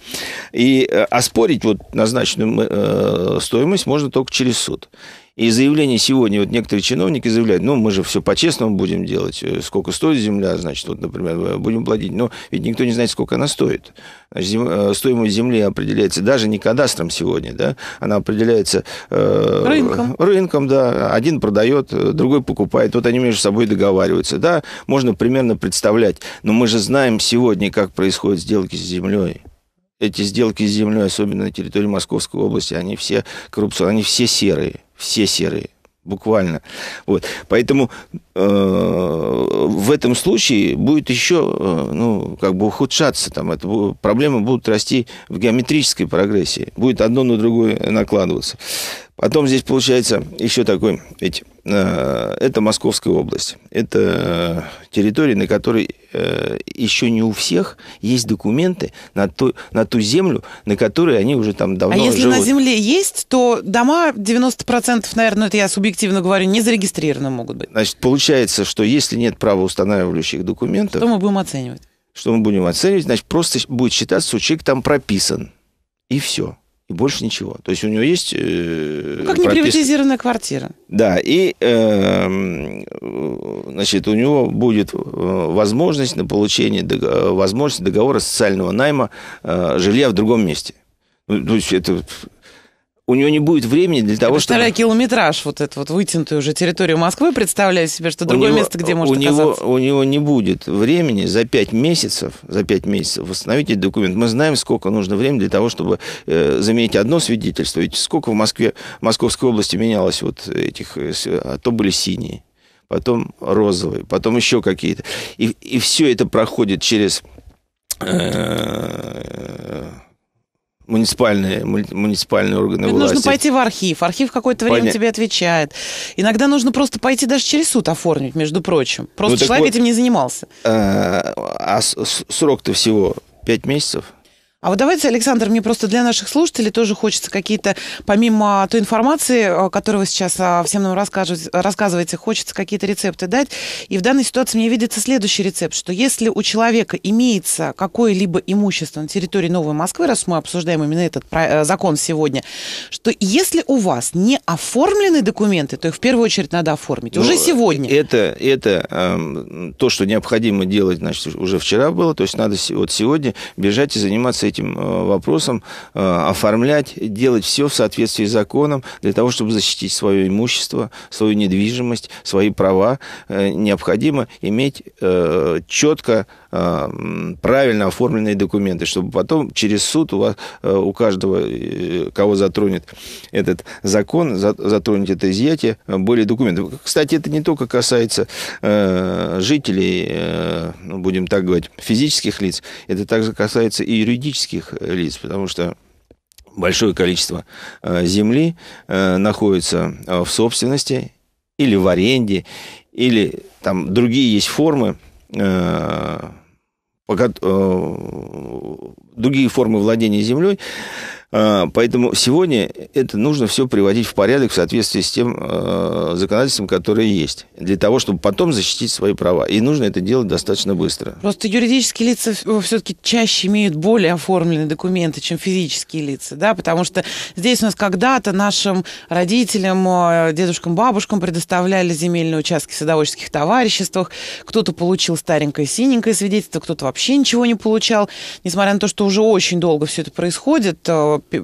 И э, оспорить вот назначенную э, стоимость можно только через суд. И заявление сегодня, вот некоторые чиновники заявляют, ну, мы же все по-честному будем делать, э, сколько стоит земля, значит, вот, например, э, будем платить. Но ведь никто не знает, сколько она стоит. Значит, зем... Э, стоимость земли определяется даже не кадастром сегодня, да, она определяется... Э... Рынком. Рынком, да. Один продает, другой покупает. Вот они между собой договариваются. Да, можно примерно представлять. Но мы же знаем сегодня, как происходят сделки с землей эти сделки с землей, особенно на территории Московской области, они все коррупционные, они все серые все серые буквально. Вот. Поэтому э, в этом случае будет еще, э, ну, как бы ухудшаться там. Это, проблемы будут расти в геометрической прогрессии. Будет одно на другое накладываться. Потом здесь получается еще такой, ведь э, это Московская область. Это э, территория, на которой э, еще не у всех есть документы на ту, на ту землю, на которой они уже там давно живут. А если живут. на земле есть, то дома 90%, наверное, это я субъективно говорю, не зарегистрированы могут быть. Значит, получается, что если нет правоустанавливающих документов... Что мы будем оценивать? Что мы будем оценивать? Значит, просто будет считаться, что человек там прописан. И все и больше ничего. То есть у него есть... Э, ну, как пропис... неприватизированная квартира. Да, и э, значит, у него будет э, возможность на получение договора, возможность договора социального найма э, жилья в другом месте. Ну, то есть это у него не будет времени для того, чтобы... Представляю километраж, вот эту вот вытянутую уже территорию Москвы, представляю себе, что другое него, место, где может у оказаться. Него, у него не будет времени за пять месяцев, за пять месяцев восстановить этот документ. Мы знаем, сколько нужно времени для того, чтобы э, заменить одно свидетельство. Ведь сколько в Москве, в Московской области менялось вот этих... Э, а то были синие, потом розовые, потом еще какие-то. И, и все это проходит через... Э, муниципальные, муниципальные органы Это власти. Нужно пойти в архив. Архив какое-то время Поня... тебе отвечает. Иногда нужно просто пойти даже через суд оформить, между прочим. Просто ну, человек вот, этим не занимался. Э, а, а срок-то всего 5 месяцев. А вот давайте, Александр, мне просто для наших слушателей тоже хочется какие-то, помимо той информации, э, которую вы сейчас а, всем нам рассказываете, хочется какие-то рецепты дать. И в данной ситуации мне видится следующий рецепт, что если у человека имеется какое-либо имущество на территории Новой Москвы, раз мы обсуждаем именно этот э, закон сегодня, что если у вас не оформлены документы, то их в первую очередь надо оформить Но ну, уже сегодня. Это, это э, то, что необходимо делать, значит, уже вчера было, то есть надо вот сегодня бежать и заниматься этим э, вопросом, э, оформлять, делать все в соответствии с законом для того, чтобы защитить свое имущество, свою недвижимость, свои права. Э, необходимо иметь четко Эм, правильно оформленные документы, чтобы потом через суд у, вас, э, у каждого, э, кого затронет этот закон, затронет это изъятие, э, были документы. Кстати, это не только касается жителей, ну, будем так говорить, физических лиц, это также касается и юридических лиц, потому что большое количество земли находится в собственности или в аренде, или там другие есть формы пока э, другие формы владения землей, а, поэтому сегодня это нужно все приводить в порядок в соответствии с тем а, законодательством, которое есть, для того, чтобы потом защитить свои права. И нужно это делать достаточно быстро. Просто юридические лица все-таки чаще имеют более оформленные документы, чем физические лица, да, потому что здесь у нас когда-то нашим родителям, дедушкам, бабушкам предоставляли земельные участки в садоводческих товариществах, кто-то получил старенькое синенькое свидетельство, кто-то вообще ничего не получал, несмотря на то, что уже очень долго все это происходит,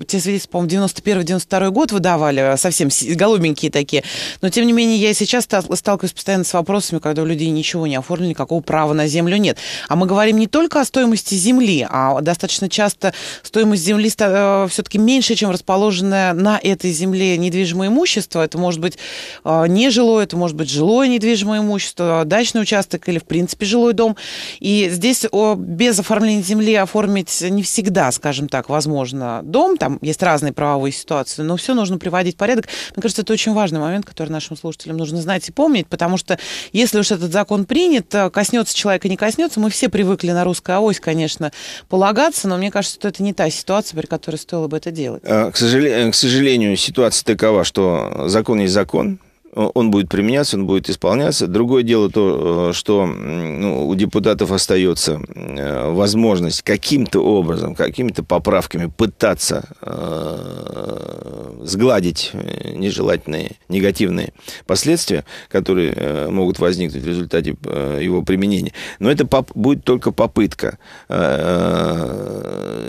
те свидетельства, по-моему, 91-92 год выдавали, а, совсем голубенькие такие. Но, тем не менее, я сейчас сталкиваюсь постоянно с вопросами, когда у людей ничего не оформлено, никакого права на землю нет. А мы говорим не только о стоимости земли, а достаточно часто стоимость земли э, все-таки меньше, чем расположенное на этой земле недвижимое имущество. Это может быть э, нежилое, это может быть жилое недвижимое имущество, дачный участок или, в принципе, жилой дом. И здесь без оформления земли оформить не всегда, скажем так, возможно, дом дом, там есть разные правовые ситуации, но все нужно приводить в порядок. Мне кажется, это очень важный момент, который нашим слушателям нужно знать и помнить, потому что если уж этот закон принят, э, коснется человека, не коснется, мы все привыкли на русскую авось, конечно, полагаться, но мне кажется, что это не та ситуация, при которой стоило бы это делать. Э, к сожалению, э, к сожалению ситуация такова, что закон есть закон, Э, он будет применяться, он будет исполняться. Другое дело то, э, что ну, у депутатов остается э, возможность каким-то образом, какими-то поправками пытаться э, сгладить нежелательные негативные последствия, которые могут возникнуть в результате его применения. Но это будет только попытка. Э,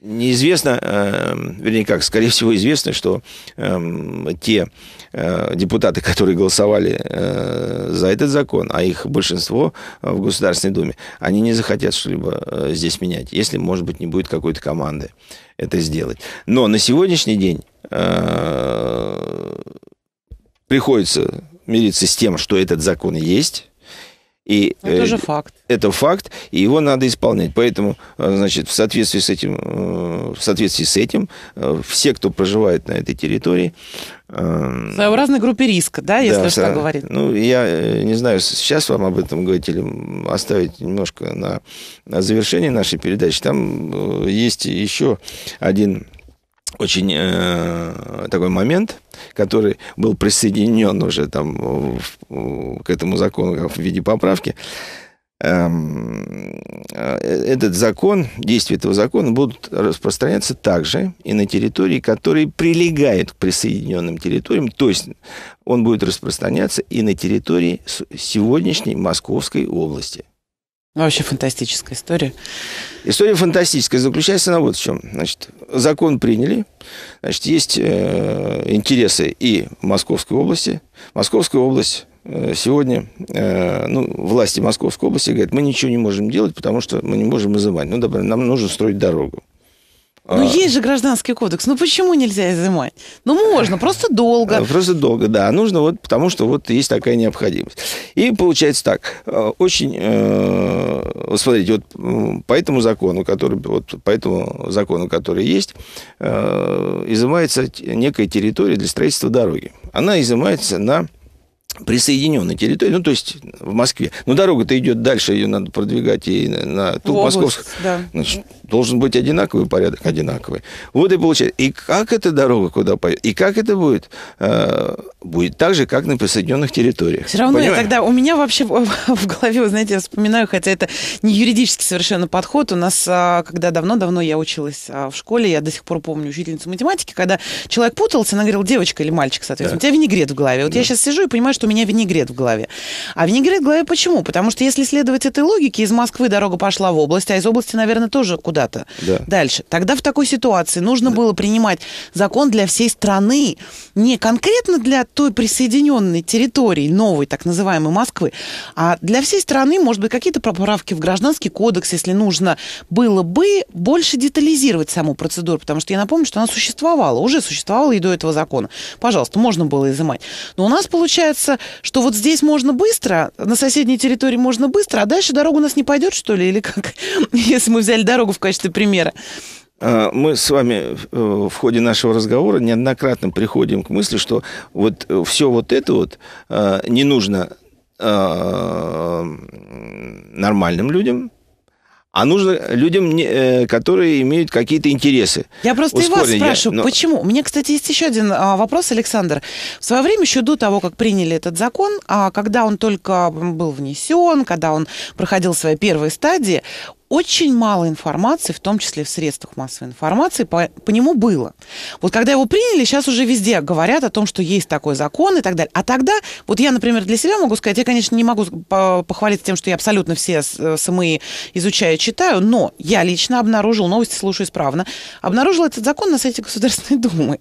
неизвестно, э, вернее как, скорее всего известно, что эм, те э, депутаты, которые голосовали э, за этот закон, а их большинство в Государственной Думе, они не захотят что-либо здесь менять, если, может быть, не будет какой-то команды это сделать. Но на сегодняшний день приходится мириться с тем, что этот закон есть, и, ну, это э, же факт. Это факт, и его надо исполнять. Поэтому, э, значит, в соответствии с этим, э, в соответствии с этим все, кто проживает на этой территории... Своеобразной группе риска, да, если да, что говорит? Ну, я не знаю, сейчас вам об этом говорить или оставить немножко на, на завершение нашей передачи. Там есть еще один очень э, такой момент, который был присоединен уже там в, в, к этому закону в виде поправки. Эм, э, этот закон, действие этого закона будут распространяться также и на территории, которые прилегают к присоединенным территориям, то есть он будет распространяться и на территории сегодняшней Московской области – ну, вообще фантастическая история. История фантастическая. Заключается она вот в чем. Значит, закон приняли. Значит, есть э, интересы и Московской области. Московская область э, сегодня, э, ну, власти Московской области говорят, мы ничего не можем делать, потому что мы не можем изымать. Ну, добро, нам нужно строить дорогу. Ну, а. есть же гражданский кодекс. Ну, почему нельзя изымать? Ну, можно, просто долго. Э, просто долго, да. Нужно вот потому, что вот есть такая необходимость. И получается так. Э, очень, э, вот смотрите, вот по этому закону, который, вот по этому закону, который есть, изымается некая территория для строительства дороги. Она изымается на присоединенной территории, ну, то есть в Москве. Но дорога-то идет дальше, ее надо продвигать и на, на ту область, Да. Значит, ну, должен быть одинаковый порядок, одинаковый. Вот и получается. И как эта дорога куда пойдет, и как это будет э, будет так же, как на присоединенных территориях. Все равно я тогда у меня вообще [laughs] в голове, вы знаете, я вспоминаю, хотя это не юридический совершенно подход. У нас, а, когда давно-давно я училась а, в школе, я до сих пор помню учительницу математики, когда человек путался, она говорила, девочка или мальчик, соответственно, да. у тебя винегрет в голове. Вот да. я сейчас сижу и понимаю, что у меня винегрет в голове. А винегрет в голове почему? Потому что если следовать этой логике, из Москвы дорога пошла в область, а из области, наверное, тоже куда-то да. дальше. Тогда в такой ситуации нужно да. было принимать закон для всей страны, не конкретно для той присоединенной территории новой, так называемой Москвы. А для всей страны, может быть, какие-то поправки в гражданский кодекс, если нужно было бы, больше детализировать саму процедуру, потому что я напомню, что она существовала, уже существовала и до этого закона. Пожалуйста, можно было изымать. Но у нас получается, что вот здесь можно быстро, на соседней территории можно быстро, а дальше дорога у нас не пойдет, что ли, или как? [laughs] Если мы взяли дорогу в качестве примера. А, мы с вами э, в ходе нашего разговора неоднократно приходим к мысли, что вот э, все вот это вот э, не нужно нормальным людям, а нужно людям, которые имеют какие-то интересы. Я просто и вас спрашиваю, Но... почему? У меня, кстати, есть еще один а, вопрос, Александр. В свое время, еще до того, как приняли этот закон, а, когда он только был внесен, когда он проходил свои первые стадии, очень мало информации, в том числе в средствах массовой информации, по, по нему было. Вот когда его приняли, сейчас уже везде говорят о том, что есть такой закон и так далее. А тогда, вот я, например, для себя могу сказать, я, конечно, не могу похвалиться тем, что я абсолютно все э, СМИ изучаю, читаю, но я лично обнаружил, новости слушаю исправно, обнаружил этот закон на сайте Государственной Думы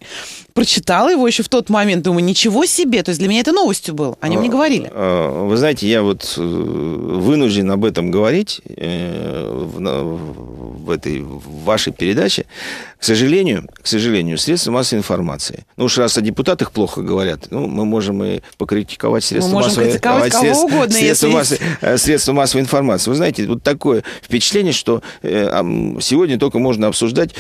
прочитала его еще в тот момент, думаю, ничего себе. То есть для меня это новостью был. Они мне а, говорили. А, вы знаете, я вот э, вынужден об этом говорить э, в этой в вашей передаче. К сожалению, к сожалению, средства массовой информации. Ну уж раз о депутатах плохо говорят, ну мы можем и покритиковать средства мы можем массовой информации. средств, средства, если... Э, средства массовой информации. Вы знаете, вот такое впечатление, что сегодня только можно обсуждать,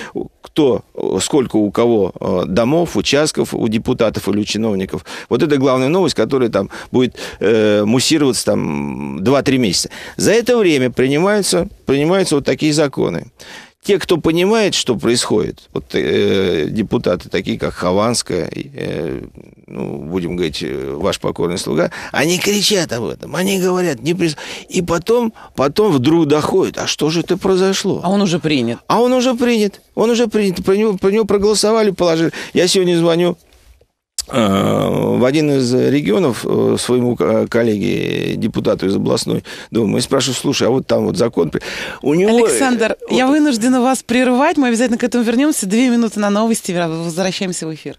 кто, сколько у кого домов, у участков у депутатов или у чиновников. Вот это главная новость, которая там будет э, муссироваться там 2-3 месяца. За это время принимаются, принимаются вот такие законы те, кто понимает, что происходит, вот э, депутаты такие, как Хованская, э, ну, будем говорить, э, ваш покорный слуга, они кричат об этом, они говорят, не прис... и потом, потом вдруг доходит, а что же это произошло? А он уже принят. А он уже принят, он уже принят, про него, про него проголосовали, положили. Я сегодня звоню э, в один из э, регионов э, своему э, коллеге, депутату из областной думы, и спрашиваю, слушай, а вот там вот закон... У него... Александр, вот... я вынуждена вас прерывать, мы обязательно к этому вернемся. Две минуты на новости, возвращаемся в эфир.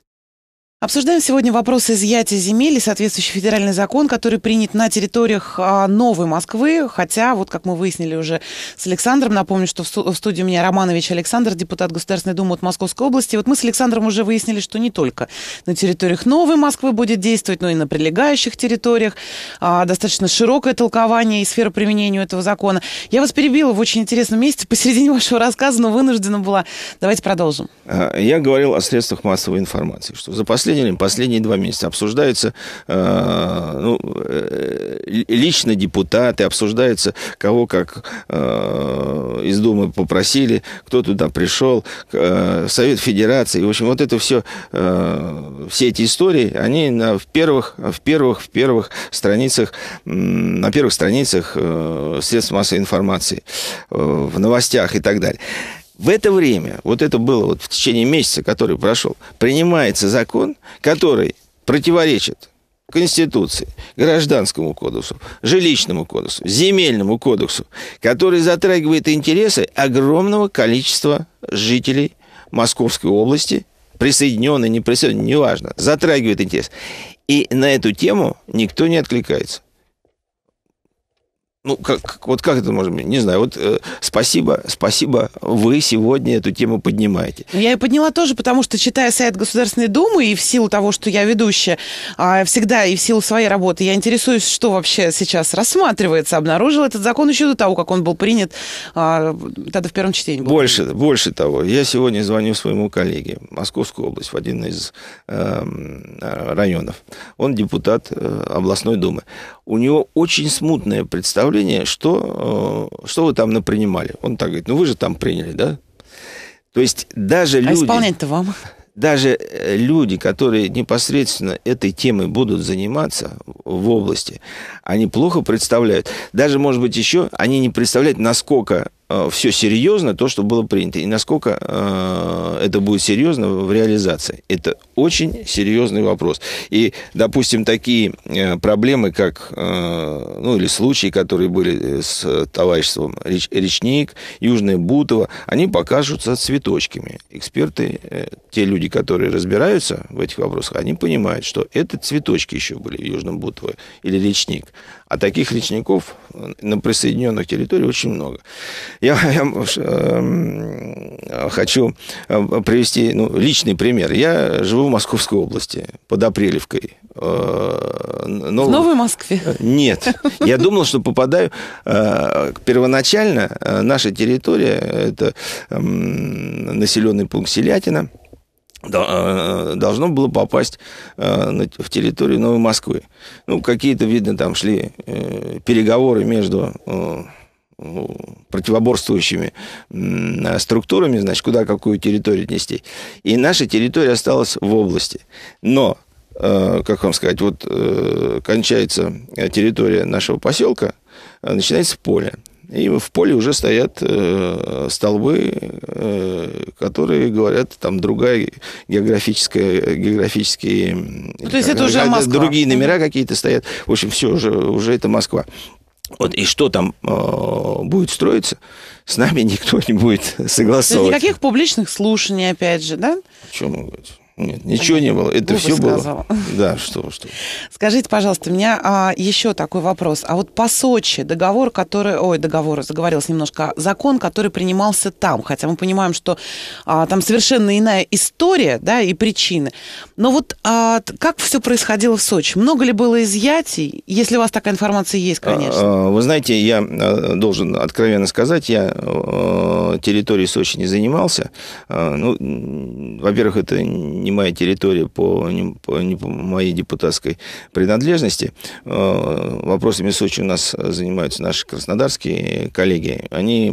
Обсуждаем сегодня вопрос изъятия земель и соответствующий федеральный закон, который принят на территориях а, Новой Москвы. Хотя, вот как мы выяснили уже с Александром, напомню, что в студии у меня Романович Александр, депутат Государственной Думы от Московской области. Вот мы с Александром уже выяснили, что не только на территориях Новой Москвы будет действовать, но и на прилегающих территориях. А, достаточно широкое толкование и сфера применения этого закона. Я вас перебила в очень интересном месте посередине [laughs] вашего рассказа, но вынуждена была. Давайте продолжим. А, я говорил о средствах массовой информации, что за последние последний, последние два месяца обсуждаются э, ну, э, лично депутаты, обсуждаются кого как э, из Думы попросили, кто туда пришел, э, Совет Федерации. В общем, вот это все, э, все эти истории, они на, в первых, в первых, в первых страницах, на первых страницах э, средств массовой информации, э, в новостях и так далее в это время, вот это было вот в течение месяца, который прошел, принимается закон, который противоречит Конституции, Гражданскому кодексу, Жилищному кодексу, Земельному кодексу, который затрагивает интересы огромного количества жителей Московской области, присоединенной, не присоединенной, неважно, затрагивает интерес. И на эту тему никто не откликается ну, как, вот как это может Не знаю. Вот э, спасибо, спасибо, вы сегодня эту тему поднимаете. Ну, я ее подняла тоже, потому что, читая сайт Государственной Думы, и в силу того, что я ведущая, э, всегда и в силу своей работы, я интересуюсь, что вообще сейчас рассматривается. Обнаружил этот закон еще до того, как он был принят, э, тогда в первом чтении. Был больше, больше того. Я сегодня звоню своему коллеге, Московскую область, в один из э, районов. Он депутат э, областной думы у него очень смутное представление, что, э, что вы там напринимали. Он так говорит, ну вы же там приняли, да? То есть даже а люди... исполнять-то вам? Даже э, люди, которые непосредственно этой темой будут заниматься в области, они плохо представляют. Даже, может быть, еще они не представляют, насколько Э, все серьезно, то, что было принято, и насколько э, это будет серьезно в реализации. Это очень серьезный вопрос. И, допустим, такие э, проблемы, как, ну, или случаи, которые были с товариществом Реч, Речник, Южное Бутово, они покажутся цветочками. Эксперты, те люди, которые разбираются в этих вопросах, они понимают, что это цветочки еще были в Южном Бутово или Речник. А таких речников э, на присоединенных территориях очень много. Я, [laughs] я э, э, хочу привести ну, личный пример. Я живу в Московской области, под Апрелевкой. Э, нов... В Новой Москве? Нет. Я думал, что попадаю... первоначально наша территория – это населенный пункт Селятина – Э, должно было попасть э, в территорию Новой Москвы. Ну, какие-то, видно, там шли э, переговоры между ну, противоборствующими структурами, значит, куда какую территорию отнести. И наша территория осталась в области. Но, как вам сказать, вот кончается территория нашего поселка, начинается поле. И в поле уже стоят э, столбы, э, которые говорят, там другая географическая, географические... Ну, то есть это уже а, Москва. Другие номера какие-то стоят. В общем, все, уже, уже это Москва. Вот, и что там э, будет строиться, с нами [laughs] никто не будет согласовывать. То никаких публичных слушаний, опять же, да? О чем вы нет, ничего не было. Это все было. [laughs] Да, что, что. Скажите, пожалуйста, у меня а, еще такой вопрос. А вот по Сочи договор, который... Ой, договор, заговорилась немножко. Закон, который принимался там. Хотя мы понимаем, что а, там совершенно иная история, да, и причины. Но вот а, как все происходило в Сочи? Много ли было изъятий? Если у вас такая информация есть, а, конечно. А, вы знаете, я а, должен откровенно сказать, я территорией Сочи не занимался. Ну, во-первых, это не моя территория по, не, по, не по моей депутатской принадлежности. Э, вопросами Сочи у нас занимаются наши краснодарские коллеги. Они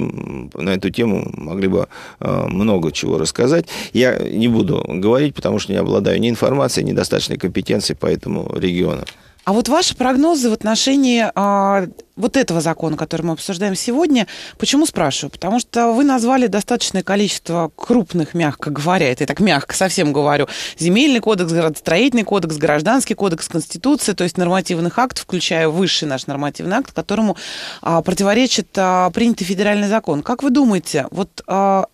на эту тему могли бы э, много чего рассказать. Я не буду говорить, потому что не обладаю ни информацией, ни достаточной компетенцией по этому региону. А вот ваши прогнозы в отношении а, вот этого закона, который мы обсуждаем сегодня, почему спрашиваю? Потому что вы назвали достаточное количество крупных, мягко говоря, это я так мягко совсем говорю, земельный кодекс, градостроительный кодекс, гражданский кодекс, конституция, то есть нормативных актов, включая высший наш нормативный акт, которому а, противоречит а, принятый федеральный закон. Как вы думаете, вот... А,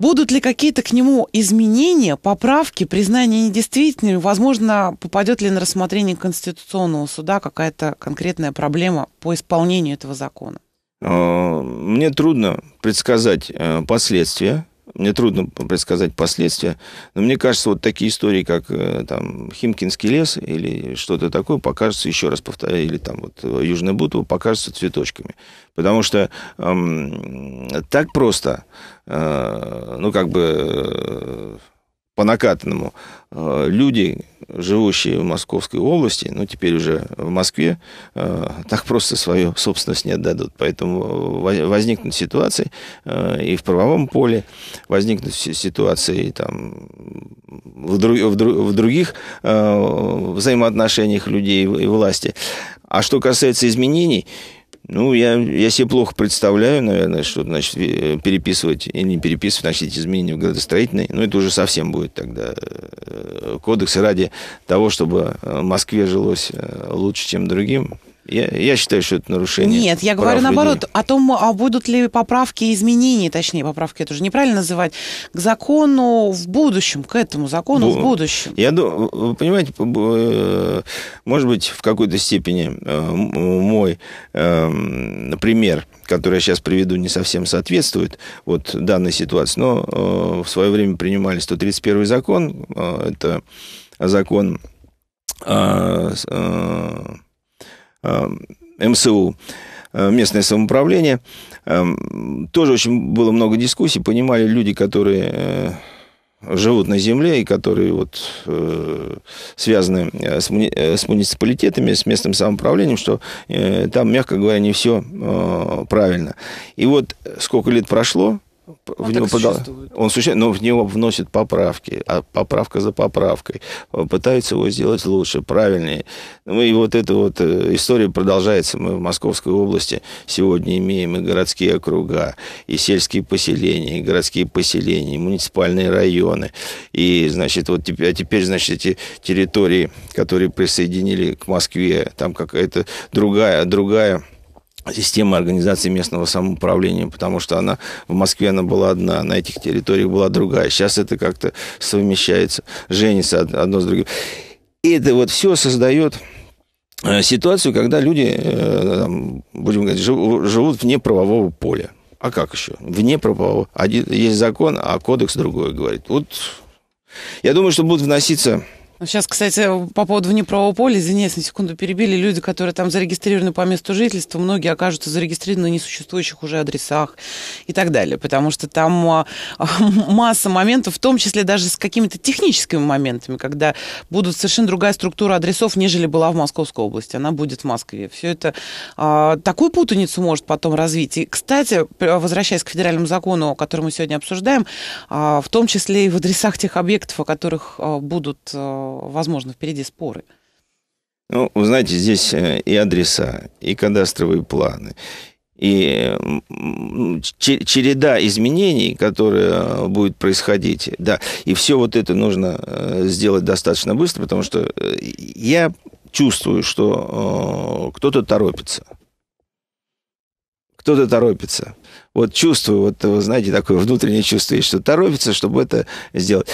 Будут ли какие-то к нему изменения, поправки, признание недействительными? Возможно, попадет ли на рассмотрение Конституционного суда какая-то конкретная проблема по исполнению этого закона? А, мне трудно предсказать э, последствия мне трудно предсказать последствия, но мне кажется, вот такие истории, как э, там Химкинский лес или что-то такое, покажутся, еще раз повторяю, или там вот э, Южная Бутова, покажутся цветочками. Потому что эм, так просто, э, ну, как бы... Э, по накатанному. Э, люди, живущие в Московской области, ну, теперь уже в Москве, э, так просто свою собственность не отдадут. Поэтому э, возникнут ситуации и в правовом поле, возникнут ситуации там, в, друг, в, друг, в других взаимоотношениях людей и власти. А что касается изменений, ну, я, я себе плохо представляю, наверное, что значит э, переписывать и не переписывать, значит, изменения в градостроительной. Ну, это уже совсем будет тогда э, кодекс. ради того, чтобы э, Москве жилось лучше, чем другим, я, я считаю, что это нарушение. Нет, я говорю наоборот о том, а будут ли поправки, изменения, точнее, поправки это уже неправильно называть, к закону в будущем, к этому закону Бу- в будущем. Я думаю, вы понимаете, э, может быть, в какой-то степени э, мой эм, пример, который я сейчас приведу, не совсем соответствует вот данной ситуации, но э, в свое время принимали 131 закон, это закон Эм, МСУ, э, местное самоуправление. Эм, тоже очень было много дискуссий. Понимали люди, которые э, живут на земле и которые вот, э, связаны э, с, муни... с муниципалитетами, с местным самоуправлением, что э, там, мягко говоря, не все э, правильно. И вот сколько лет прошло, он ну, в него подал... Он существует, но в него вносят поправки, а поправка за поправкой. Пытаются его сделать лучше, правильнее. Ну, и вот эта вот э, история продолжается. Мы в Московской области сегодня имеем и городские округа, и сельские поселения, и городские поселения, и муниципальные районы. И, значит, вот теперь, а теперь, значит, эти территории, которые присоединили к Москве, там какая-то другая, другая системы организации местного самоуправления, потому что она в Москве она была одна, на этих территориях была другая. Сейчас это как-то совмещается, женится одно с другим. И это вот все создает э, ситуацию, когда люди, э, будем говорить, живут вне правового поля. А как еще? Вне правового. Один, есть закон, а кодекс другой говорит. Вот я думаю, что будут вноситься Сейчас, кстати, по поводу внеправого поля, извиняюсь, на секунду перебили, люди, которые там зарегистрированы по месту жительства, многие окажутся зарегистрированы на несуществующих уже адресах и так далее, потому что там а, а, масса моментов, в том числе даже с какими-то техническими моментами, когда будут совершенно другая структура адресов, нежели была в Московской области, она будет в Москве. Все это а, такую путаницу может потом развить. И, кстати, возвращаясь к федеральному закону, который мы сегодня обсуждаем, в том числе и в адресах тех объектов, о которых будут возможно, впереди споры? Ну, вы знаете, здесь э, и адреса, и кадастровые планы, и череда изменений, которые э, будет происходить, да, и все вот это нужно э, сделать достаточно быстро, потому что я чувствую, что кто-то торопится. Кто-то торопится. Вот чувствую, вот, знаете, такое внутреннее чувство есть, что торопится, чтобы это сделать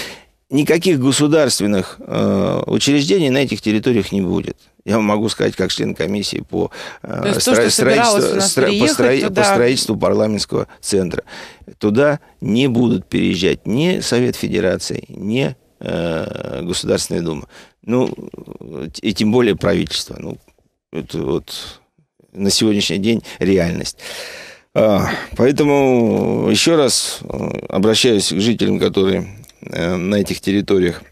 никаких государственных э, учреждений на этих территориях не будет. Я вам могу сказать, как член комиссии по, э, стро- то, строительству, стро- по, стро- туда... по строительству парламентского центра. Туда не будут переезжать ни Совет Федерации, ни э, Государственная Дума. Ну, э, и тем более правительство. Ну, это вот на сегодняшний день реальность. А, поэтому еще раз э, обращаюсь к жителям, которые Э, на этих территориях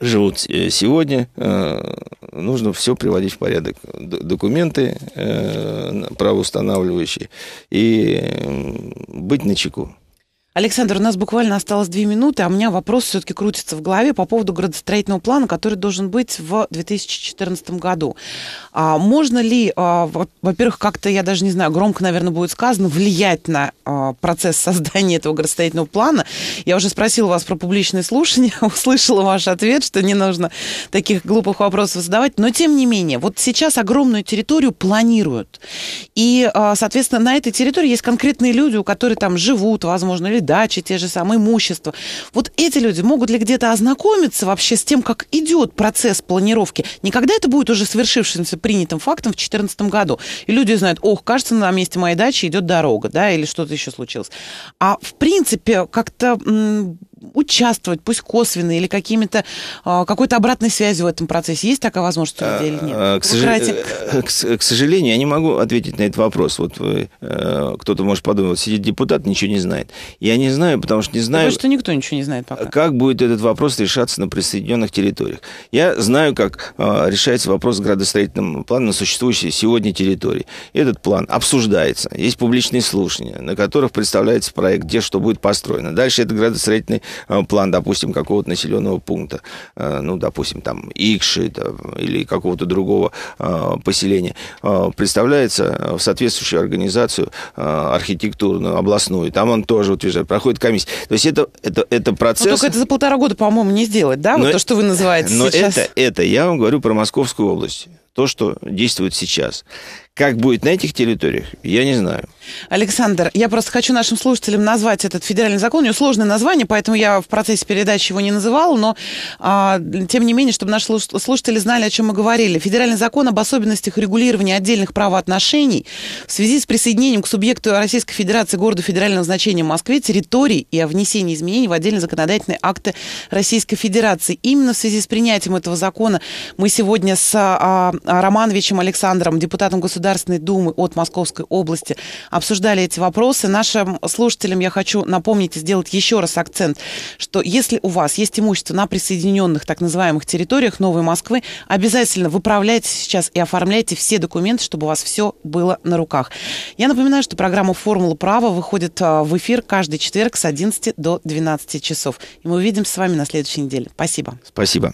живут э, сегодня, э, нужно все приводить в порядок. Документы правоустанавливающие и быть начеку. Александр, у нас буквально осталось две минуты, а у меня вопрос все-таки крутится в голове по поводу градостроительного плана, который должен быть в 2014 году. А можно ли, а, во-первых, как-то, я даже не знаю, громко, наверное, будет сказано, влиять на а, процесс создания этого градостроительного плана? Я уже спросила вас про публичное слушание, [laughs] услышала ваш ответ, что не нужно таких глупых вопросов задавать, но тем не менее, вот сейчас огромную территорию планируют, и, а, соответственно, на этой территории есть конкретные люди, у которых там живут, возможно, или дачи, те же самые имущества. Вот эти люди могут ли где-то ознакомиться вообще с тем, как идет процесс планировки? Никогда это будет уже свершившимся принятым фактом в 2014 году. И люди знают, ох, кажется, на месте моей дачи идет дорога, да, или что-то еще случилось. А в принципе, как-то участвовать, пусть косвенно, или какими-то, а, какой-то обратной связью в этом процессе? Есть такая возможность или нет? А, а, к, сожалению, э, к сожалению, я не могу ответить на этот вопрос. Вот вы э, кто-то может подумать, сидит депутат, ничего не знает. Я не знаю, потому что не знаю... Потому что никто ничего не знает пока. Как будет этот вопрос решаться на присоединенных территориях? Я знаю, как решается вопрос с градостроительным планом на существующей сегодня территории. Этот план обсуждается. Есть публичные слушания, на которых представляется проект, где что будет построено. Дальше этот градостроительный Э, план, допустим, какого-то населенного пункта, э, ну, допустим, там, Икши там, или какого-то другого э, поселения, представляется в соответствующую организацию архитектурную, областную. Там он тоже утверждает, проходит комиссия. То есть это, это, это процесс... Но ну, только это за полтора года, по-моему, не сделать, да? Но, вот то, что вы называете но сейчас. Но это, это, я вам говорю про Московскую область то, что действует сейчас. Как будет на этих территориях, я не знаю. Александр, я просто хочу нашим слушателям назвать этот федеральный закон. У него сложное название, поэтому я в процессе передачи его не называла, но а, тем не менее, чтобы наши слушатели знали, о чем мы говорили. Федеральный закон об особенностях регулирования отдельных правоотношений в связи с присоединением к субъекту Российской Федерации города федерального значения Москве территорий и о внесении изменений в отдельные законодательные акты Российской Федерации. Именно в связи с принятием этого закона мы сегодня с а, а Романовичем Александром, депутатом государственного Государственной Думы от Московской области обсуждали эти вопросы. Нашим слушателям я хочу напомнить и сделать еще раз акцент, что если у вас есть имущество на присоединенных так называемых территориях Новой Москвы, обязательно выправляйте сейчас и оформляйте все документы, чтобы у вас все было на руках. Я напоминаю, что программа «Формула права» выходит а, в эфир каждый четверг с 11 до 12 часов. И мы увидимся с вами на следующей неделе. Спасибо. Спасибо.